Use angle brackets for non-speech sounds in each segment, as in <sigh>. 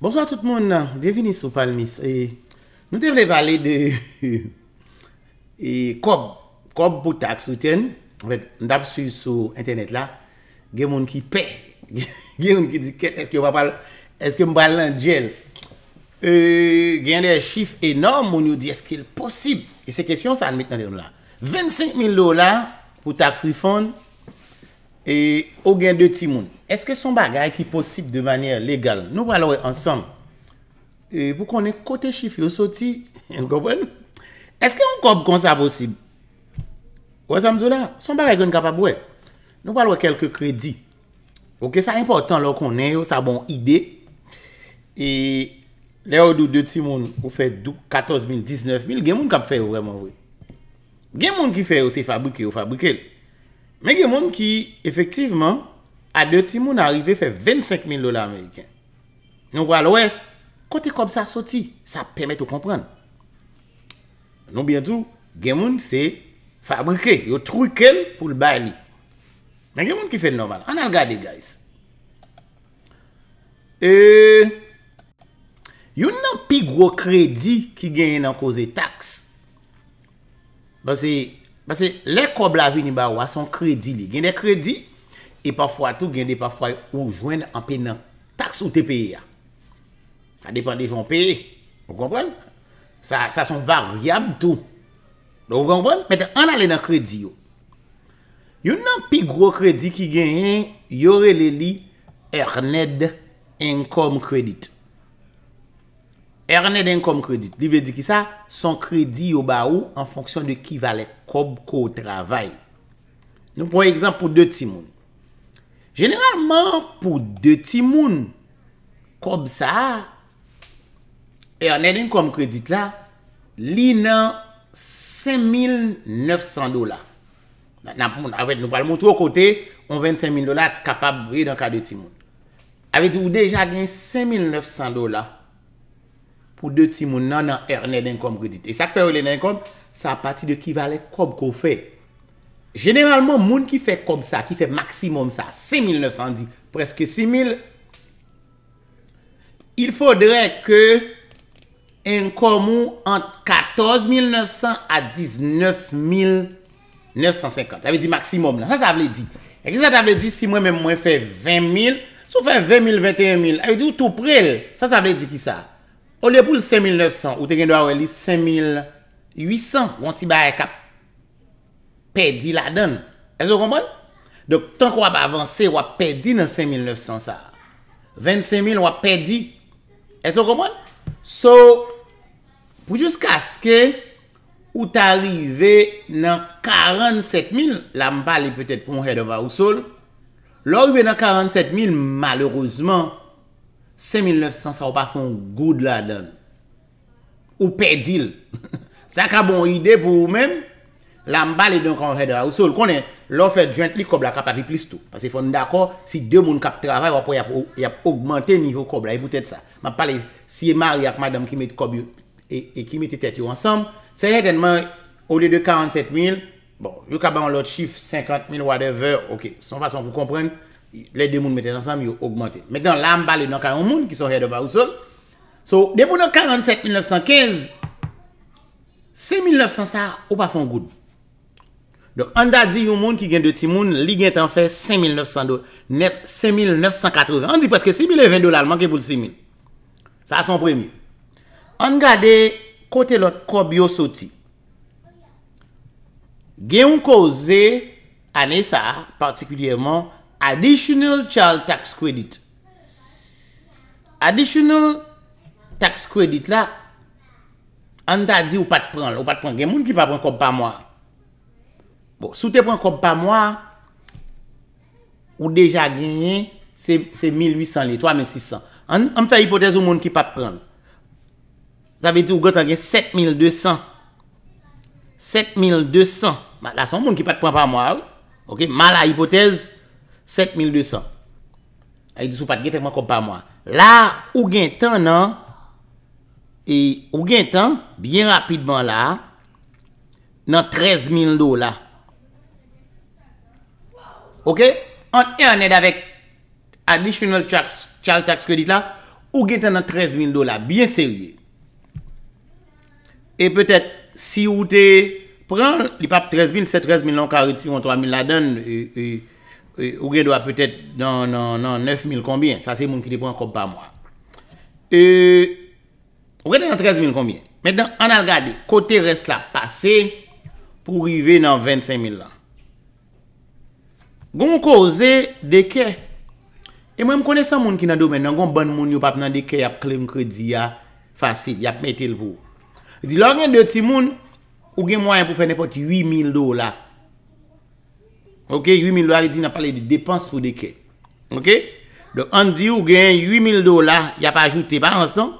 Bonsoy <laughs> a tout moun, genvinis sou Palmis. Nou devle vali de kob pou taks witen. Ndap su sou internet la, gen moun ki pe, gen moun ki di ke, eske mbalan djel. Gen de chif enorm moun yo di eske l posib. E se kesyon sa anmet nan den moun la. 25.000 lola pou taks wifon. Moun. E ou gen de <laughs> bon ti moun, eske son bagay ki posib de manye legal? Nou palowe ansan. E pou konen kote chif yo soti, enkobwen. Eske yon kob konsa posib? Ou asan mzou la, son bagay gen kapabwe. Nou palowe kelke kredi. Ou ke sa impotant lo konen yo sa bon ide. E le ou do de ti moun ou fe 14000, 19000, gen moun kap fe yo vreman wè. Gen moun ki fe yo se fabrike yo fabrike lè. Men gen moun ki, efektivman, a de ti moun arive fe 25.000 dola Ameriken. Nou wala we, kote kom sa soti, sa pemet ou kompran. Nou bientou, gen moun se fabrike, yo truikel pou l'bali. Men gen moun ki fe l'normal, an al gade guys. E, yon nan pi gwo kredi ki gen yon an koze taks. Basi, Basè, lè kob la vini ba ou a son kredi li. Gende kredi, e pafwa tou gende pafwa ou jwen anpè nan taks ou te peye a. A depan de joun peye. Ou konpran? Sa son varyab tou. Ou konpran? Mètè, an alè nan kredi yo. Yon nan pi gro kredi ki genyen, yore lè li, er ned enkom kredi tou. E anè den kom kredit. Li ve di ki sa, son kredi yo ba ou an fonksyon de ki vale kob ko travay. Nou pou ekzamp pou 2 timoun. Genèralman pou 2 timoun, kob sa, e anè den kom kredit la, li nan 5900 dola. Nan pou nou avèd nou pal moutou kote, on 25000 dola kapabri dan ka 2 timoun. Avèd ou deja gen 5900 dola, Pou de ti moun nan nan ernen den kom kou dite. E sa k fè ou lè den kom, sa pati de kivalè kom kou fè. Genèralman moun ki fè kom sa, ki fè maksimum sa, 6.910, preske 6.000, il fòdre ke en kom moun ant 14.900 a 19.950. A ve di maksimum la, sa sa vle di. E ki sa ta vle di si moun mè mwen fè 20.000, sou fè 20.000, 21.000, a ve di ou tou prè lè, sa sa vle di ki sa. Olè pou 5900, ou te gen do a wè li 5800, won ti baye kap pedi la den. Eso kompon? Dok, tank wè wè avansè, wè pedi nan 5900 sa. 25 000, wè pedi. Eso kompon? So, pou jous ka ske, ou te arrive nan 47 000, la mpa li pwè tèt pou mwen hè deva ou sol, lò wè nan 47 000, malerouzman, 5900 sa ou pa fon goud la don. Ou pedil. <laughs> Sa ka bon ide pou ou men. La mbali don kon re de a ou sol. Konen, l'offer djent li kob la kapati plistou. Pase fon d'akor si demoun kap trabay wap pou yap yap augmente nivou kob la. E poutet sa. Ma pale si e mari ak madam ki met kob yo e, e ki met etet yo ansam. Se retenman, ou li de 47000, bon, yo ka ban lout chif 50 000 whatever, ok, son fason pou komprenne. Le demoun meten ansam yo augmente. Mek dan lamba le nan kayon moun ki son hè de ba ou sol. So, depo nan 47,915, 5,900 sa ou pa fon goun. Don, an da di yon moun ki gen de ti moun, li gen tan fe 5,900 do. 5,980. An di paske 6,020 do la manke pou 6,000. Sa son premye. An gade kote lot kòb yo soti. Gen yon kòzè anè sa, partikulyèmò, Additional child tax credit. Additional tax credit la, an ta di ou pat pran. Ou pat pran gen, moun ki pat pran kop pa mwa. Bon, sou te pran kop pa mwa, ou deja genye, se 1800 li, 3600. An, an me fè hipotez ou moun ki pat pran. Ta ve di ou gotan gen, 7200. 7200. La son moun ki pat pran pa mwa. Ma la hipotez, 7200. A yi disou pat, gete mwen kompa mwen. La, ou gen tan nan, e ou gen tan, bien rapidman la, nan 13000 do la. Ok? An e an ed avek, additional child tax kredite la, ou gen tan nan 13000 do la, bien serye. E petet, si ou te, pran li pap 13000, se 13000 nan karuti, yon 3000 la den, e, e, Euh, ou gen do a petet nan 9000 konbyen. Sa se moun ki depon an kop pa mwa. Ou gen nan 13000 konbyen. Mèndan an a lgade, kote res la pase pou rive nan 25000 lan. Gon kose deke. E mwen m konese moun ki nan domen non, nan gon bon moun yo pap nan deke yap klem kredi ya. Fasil, yap metel pou. Di lò gen de ti moun, ou gen mwayen pou fè nepot 8000 do la. Ok, 8000 dolar di nan pale de depanse pou deke. Ok? Don an di ou gen 8000 dolar, ya pa ajoute, pa an ston,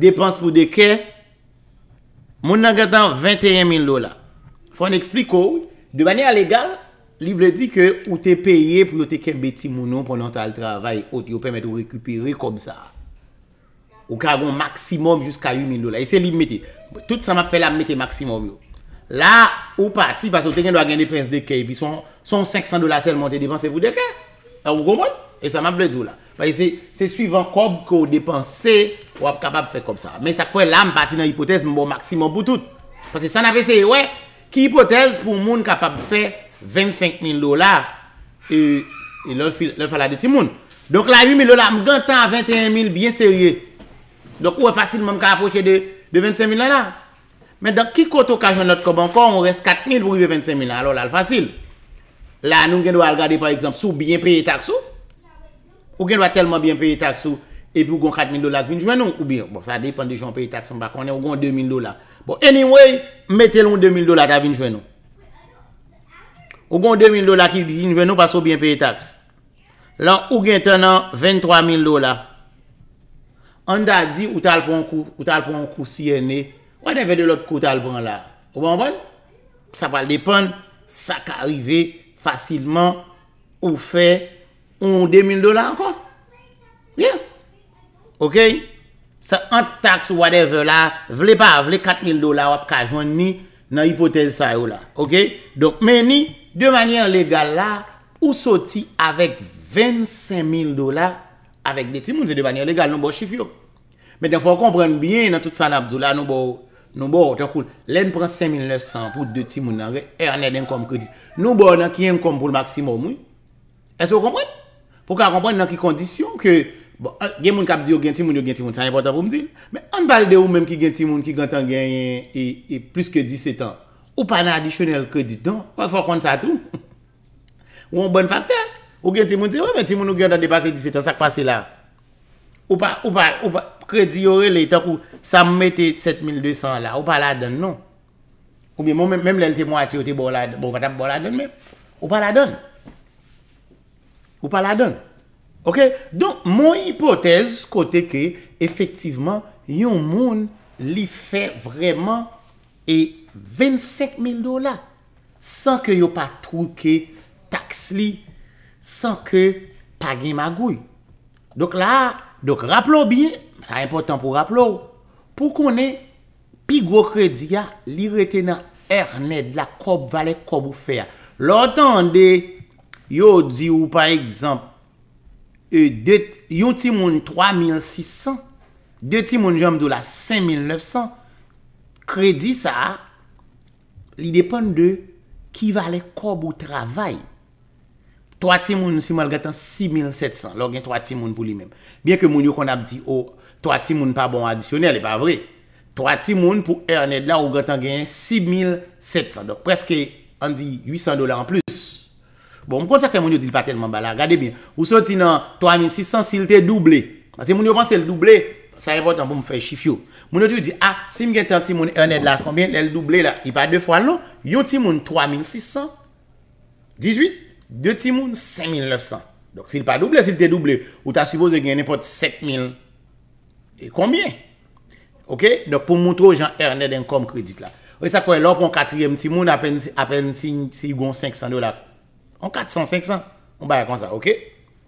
depanse pou deke, moun nan gata 21000 dolar. Fon eksplikou, de banyan legal, li vle di ke ou te peye pou yo te ken beti mounon ponantan al travay, yo pemet ou rekupere kom sa. Ou ka agon maksimum jusqu'a 8000 dolar. Ese li meti. Tout sa ma fe la meti maksimum yo. La ou pati, pa se ou tenyen do a gen depense deke, pi son 500 dola sel monte, depensevou deke. A ou komon? E sa ma ple djou la. Paye se, se suivant kob ko depense, ou ap kapab fe kom sa. Men sak fwe la m pati nan hipotez, m bon maksimon pou tout. Pase sa na fe se, wè, ki hipotez pou moun kapab fe 25.000 dola, e lòl fala de ti moun. Donk la yu, me lòla m gantan 21.000 bien serye. Donk wè, fasilman m ka aposhe de 25.000 dola la. Men dan ki koto kajon not koban pa, on res 4000 pou kive 25000 an. La nou gen do al gade par ekzamp, sou bien priye taksu, ou gen do a telman bien priye taksu, epi ou gon 4000 dola kvinjwen nou, ou bien, bon sa depen de joun priye taksun, bako ane ou gon 2000 dola. Bon anyway, mette lon 2000 dola kvinjwen nou. Ou gon 2000 dola kvinjwen nou, baso ou bien priye taks. La ou gen tenan 23000 dola. An da di ou tal ponkou, ou tal ponkou si ene, wade ve de lot kote al ban la. O ban ban? Sa pal depan, sa ka arrive fasilman ou fe ou 2.000 dola ankon. Yeah. Ok? Sa ant taks ou wade ve la, vle pa, vle 4.000 dola wap ka joun ni nan hipotez sa yo la. Ok? Donk meni, de mani an legal la, ou soti avèk 25.000 dola avèk deti moun se de mani an legal nou bo chif yo. Mè den fò kompren bie nan tout san abdou la nou bo Nou bo, te koun, lèn pran 5900 pou 2 timoun nan re, e anè den kom kèdite. Nou bo nan ki en kom pou l'maksimou mwen, eswe ou komprèn? Pou ka komprèn nan ki kondisyon ke, gen moun kap di yo gen timoun yo gen timoun, sa yon potan pou mdil, mè an bal de ou mèm ki gen timoun ki gantan genyen e plus ke 17 ans, ou pa nan adisyonel kèdite don, wè fò konn sa tou. Ou an bon faktè, ou gen timoun di, wè ti moun nou gen tan depase 17 ans, sa k'pase la. Ou pa, ou pa, ou pa, di yore lè itak ou sa mwè te 7200 la, ou pa la don non. Ou bi mwen mèm lè lè te mwè ti ou te bo la don, ou pa la don. Ou pa la don. Ok? Donk, mwen hipotez kote ke, efektiveman, yon moun li fè vreman e 25 1000 dola. San ke yo pa truke taks li. San ke pa gen magouy. Donk la, donk rap lò biye, Sa impotant pou rap lò. Pou konen, pi gwo kredi ya, li retenan herned la kob valek kob ou feya. Lò tan de, yo di ou par ekzamp, e yon ti moun 3600, de ti moun jom dou la 5900, kredi sa, li depen de ki valek kob ou travay. 3 ti moun si mal gatan 6700, lò gen 3 ti moun pou li men. Bien ke moun yo kon ap di ou, oh, 3 timoun pa bon adisyonel e pa vre. 3 timoun pou e aned la ou gantan gen 6700. Dok preske an di 800 dola an plus. Bon, m kon sa fè moun yo di l pa telman ba la. Gade bin. Ou so ti nan 3600 si l te doublé. Si moun yo panse l doublé, sa repot an pou m fè chifyo. Moun yo di, ah, si m gen tan timoun e aned la, konbien l el doublé la? I pa defo an nou. Yo timoun 3600. 18. De timoun 5900. Dok si l pa doublé, si l te doublé, ou ta suvo ze gen nepot 7000. E kombyen? Ok? Dok pou mwontrou jan ernen den kom kredit la. Oye, sa kwen lor pou an katriyem ti moun apen si yon 500 dola. An 400, 500. On bayan kon sa, ok?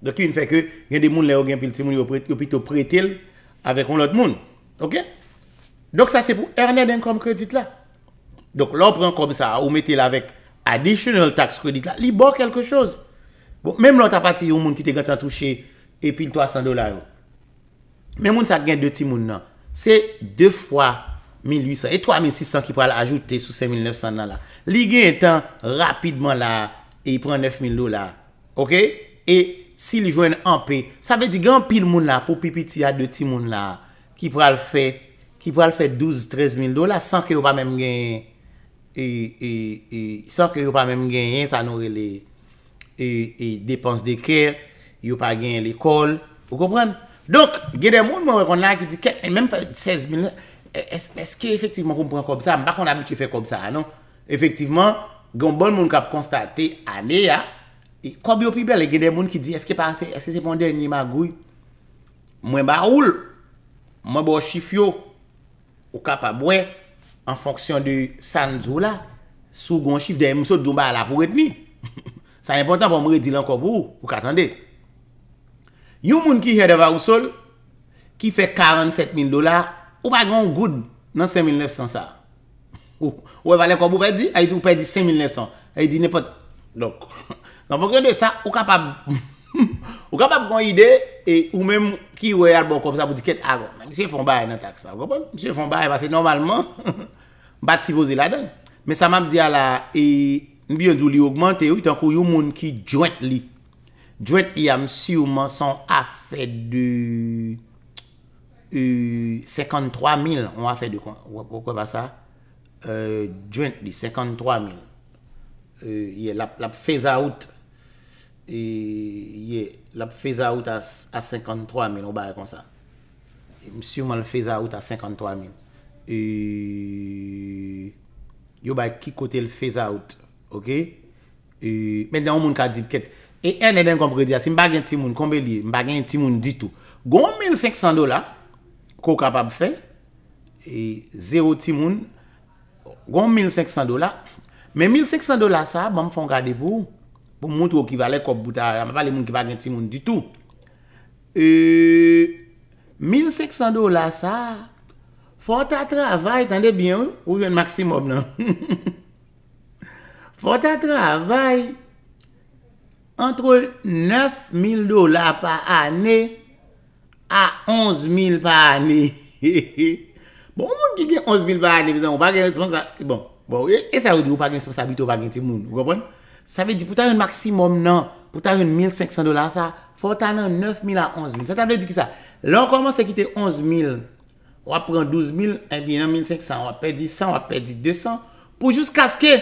Dok ki yon fè ke gen de moun le ou gen pil ti moun yo pito prete l avè kon lot moun. Ok? Dok sa se pou ernen den kom kredit la. Dok lor pou an kom sa ou mette l avèk additional tax kredit la. Li bo kelke chose. Bon, menm lor ta pati yon moun ki te gata touche epil 300 dola yo. Men moun sa gen 2 ti moun nan. Se 2 x 1800. E 3600 ki pral ajoute sou 5900 nan la. Li gen etan rapidman la. E yi pren 9000 do la. Ok. E si li jwen anpe. Sa ve di gen pil moun la. Po pipi ti a 2 ti moun la. Ki pral fe 12-13000 do la. San ke yo pa men gen. San ke yo pa men gen. San nou re le. Depans de ker. Yo pa gen le kol. Ou kompran? Donk, genè moun mwen rekonna ki di ke, mèm fè 16000, eske efektivman kou mpwen kòp sa, mba kon abit fè kòp sa anon. Efektivman, gen bon moun kap konstate anè ya, kòp yo pi bel, genè moun ki di, eske se pon denye magouy, mwen ba oul, mwen bo chif yo, ou kap abwen, an fonksyon de san zou la, sou gon chif denye moun so doun ba alapou et mi. <laughs> Sa yon potan pou mwen redile an kòp ou, ou katan dey. Youn moun ki hedeva ou sol, ki fe 47000 dolar, ou pa gen ou goud nan 5900 sa. Ou e valen konp ou pe di, a yi di ou pe di 5900. A yi di ne pot. Donk. Donk <laughs> fok yon de sa, ou kapab. <laughs> Ou kapab gen ide, e ou menm ki wey al bon kom sa pou di ket agon. Ah, Mise fon baye nan taksa. Mise fon baye, vase normalman <laughs> bat sivoze la den. Me sa map di ala, e nbi yon djou li augmente, ou tan kou yon moun ki joint li. Dret y a msi ou man son a fè du 53000. Ou a fè du kwa? Ou a kwa ba sa? Dret di 53000. Ye lap fè za out. Ye lap fè za out a 53000. Ou ba y kon sa? Msi ou man fè za out a 53000. Yo ba ki kote l fè za out. Ok? E, men den ou moun ka di ket. E ene den kompre di as, m bagen timoun, kombe liye, m bagen timoun di tou. Gon 1,500 dola, kou kapab fe, e 0 timoun, gon 1,500 dola, men 1,500 dola sa, ban m fon kade pou, pou mout wou kivalen kop bouta, an me pale moun ki bagen timoun di tou. E, 1,500 dola sa, fon ta travay, tande bien ou, ou yon maksimob nan. Non? <laughs> Fon ta travay, antre 9000 dola pa ane a 11000 pa ane. Bon, moun ki gen 11000 pa ane, pis an, ou bagen, bon, e sa ou di ou bagen, se pou sa bit ou bagen, ti moun, sa ve di pou ta gen maksimum nan, pou ta gen 1500 dola sa, pou ta gen 9000 a 11000. Sa tabe di ki sa, lò an koman se kite 11000, wapren 12000, e bin nan 1500, wapren 100, wapren 200, pou jous kaskè,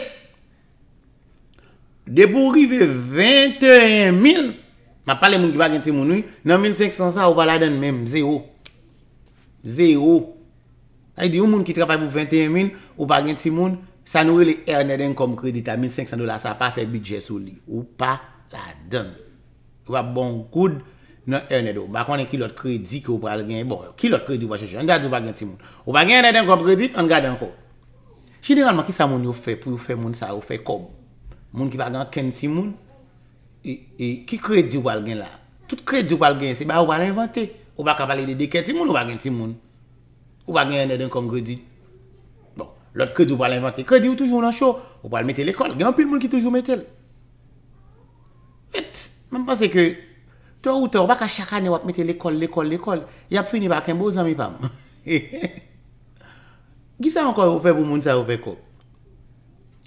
De pou rive 21.000, ma pale moun ki pa gen ti moun yi, nan 1.500 sa ou pa la den mèm, zero. Zero. A yi di, ou moun ki trapay pou 21.000, ou pa gen ti moun, sa nou e le herne den kom kredit a 1.500 dola, sa pa fe bidje sou li. Ou pa la den. Ou pa bon koud nan herne do. Ba konen ki lot kredit ki ou pa gen, bon, ki lot kredit ou pa cheche. An da di ou pa gen ti moun. Ou pa gen ne den kom kredit, an gade an ko. Jideranman ki sa moun yo fe, pou yo fe moun sa, yo fe kom. Moun ki bagan ken ti moun, e, e, ki kredi ou wal gen la. Tout kredi ou wal gen se, ba ou wal inventer. Ou baka balide de ken ti moun ou bagan ti moun. Ou bagan ene den kon kredi. Bon, lot kredi ou wal inventer. Kredi ou toujou nan chou, ou wal mette l'ekol. Gen apil moun ki toujou mette l. Pet, men panse ke, to ou to, ou baka chaka ane wap mette l'ekol, l'ekol, l'ekol. Yap fini baken boz an mi pam. <laughs> Gisa anko ou feb ou moun sa ou feko.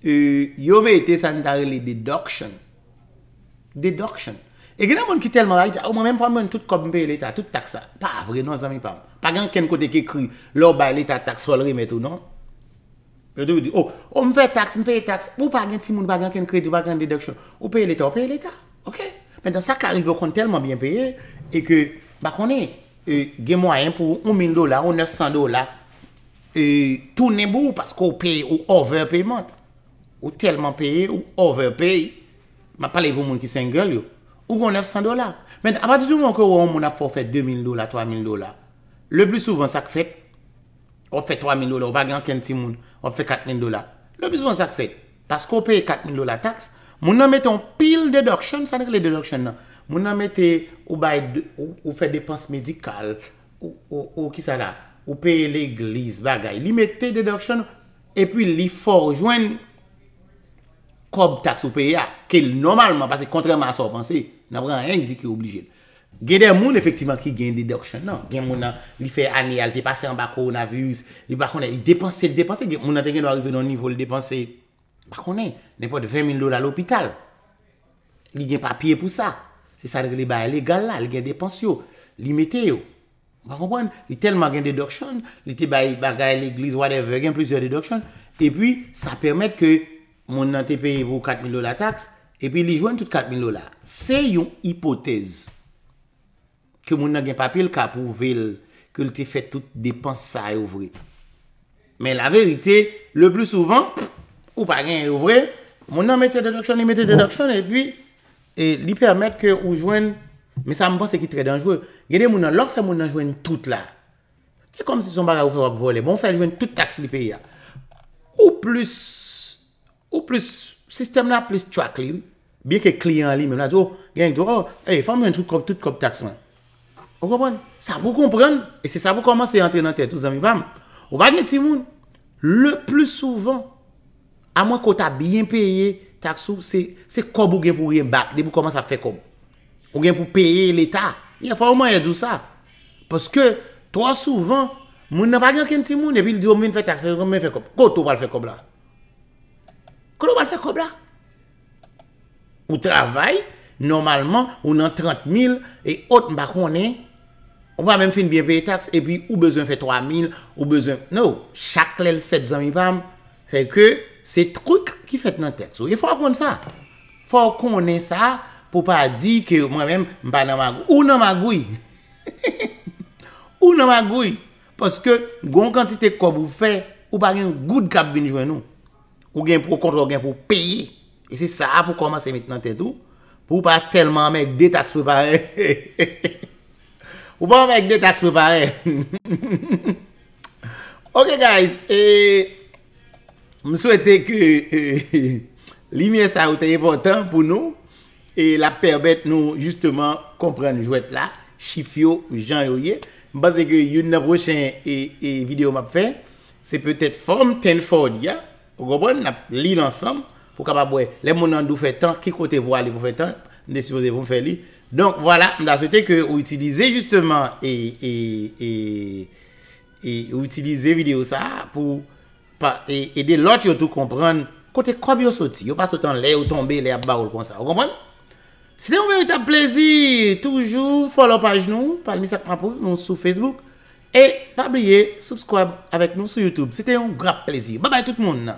E, yo ve ete san tari li dedoksyon. Dedoksyon. E genan moun ki telman va ite, ah, ou mwen mwen mwen mwen tout kop mwen paye l'eta, tout taksa. Pa avre, nan zami, pa avre. Pa gen ken kote ke kri, lor ba l'eta taks folre metou, nan? Metou, ou di, oh, ou mwen fè taks, mwen paye taks, ou pa gen si moun pa gen ken kri, ou pa gen dedoksyon, ou paye l'eta, ou paye l'eta. Ok? Men dan sa ka arrive kon telman bien paye, e ke, bakon e, gen mwen ayen pou ou 1000 dola, ou 900 dola, e, toune bou, Ou telman peye, ou over pay. Ma pale yon moun ki sengel yo. Ou gon nef 100 dola. Men, apatidou moun ki yon moun ap fò fè 2.000 dola, 3.000 dola. Le blu souvan sak fèt. Op fè 3.000 dola, op bagay anken ti moun. Op fè 4.000 dola. Le blu souvan sak fèt. Pas kò op fè 4.000 dola tax. Moun nan mette yon pil dedoksyon. Sa ne kè le dedoksyon nan? Moun nan mette ou fè depans medikal. Ou ki sa la? Ou pè l'eglise bagay. Li mette dedoksyon. E pwi li forjwen dedoksyon. tax opaya ke normalman pasè kontrèman sa opansè, nan preman indikè obligè. Genè moun efektivman ki gen dedoksyon nan. Gen moun nan li fè anè al te pasè an bako na virus li bakonè, li depansè, depansè moun nan te gen do arive nan nivou li depansè bakonè, ne pot 20 000 lor al opital li gen papye pou sa se sa li bae legal la li gen depansè yo, li metè yo bakonpon, li telman gen dedoksyon li te bae, ba gae l'eglise whatever, gen plizè dedoksyon e pi sa pèmèt ke moun nan te peye pou 4.000 lola taks, epi li jwen tout 4.000 lola. Se yon hipotez, ke moun nan gen papil kap ou vel, ke l te fet tout depan sa e ouvre. Men la verite, le plus souvan, ou pa gen e ouvre, moun nan mette dedoksyon, li mette dedoksyon, epi, li permet ke ou jwen, me sa mpon se ki tre dangjwe, gede moun nan, lor fe moun nan jwen tout la. Ke kom si son bar a ouvre ap vole, moun fe jwen tout taks li peye. Ou plus, Ou plus, sistem la plus trak li, biye ke kliyan li oh, men la, genk diyo, hey, fèm yon chout kòp tout kòp taksman. Ou kompon? Sa pou kompon, e se sa pou kòmansè yon tè nan tè, tou zan mi pam, ou bagen ti moun, le plus souvan, a mwen kòta biyen peye taksou, se kob ou gen pou yon bak, de pou kòmansè fè kob. Ou gen pou peye l'Etat, yon fèm yon mwen yon djou sa. Pòske, to a souvan, moun nan bagen ken ti moun, epi li diyo mwen fè taksman, mwen f Kou nou man fè kob la? Ou travay, normalman, ou nan 30.000, e ot mba konen, ou pa men fin biye pey tax, e pi ou bezon fè 3.000, ou bezon, nou, chak lèl fèt zan mi bam, fè ke, se trük ki fèt nan tax. E fò konen sa, fò konen sa, pou pa di ke ou mwen men mba nan magouy. Ou nan magouy! <laughs> Ou nan magouy! Poske, goun kantite kob ou fè, ou pa gen goud kap vin jwen nou. Ou gen pou kontrol, gen pou peyi. E se sa pou komanse met nan ten tou. Pou pa telman mèk de tax pepare. Pou pa mèk de tax pepare. Ok guys. M souwete ke euh, <laughs> li mè sa ou te yèpontan pou nou. E la perbet nou justeman kompren nou jwèt la. Chifyo, jan yoye. M basè ke yon nan rechè e videyo m ap fè. Se pwetèt fòm ten fòd ya. Ou konpon, nan li lansan pou kapap wè, lè mounan nou fè tan, ki kote wò alè pou fè tan, nè si wò zè pou fè li. Donk, wò la, mda souwete ke ou itilize justement, e, e, e, e, ou itilize video sa pou pa, e, e, de lot yo tou konpon, kote kwa bi yo soti, yo pa sotan lè ou tombe lè ap bagol kon sa, ou konpon? Se ou mè ou ta plezi, toujou, follow pa jnou, palmi sa kwa pou, moun sou Facebook. Et pas oublier, subscribe avec nous sur YouTube. C'était un grand plaisir. Bye bye tout le monde.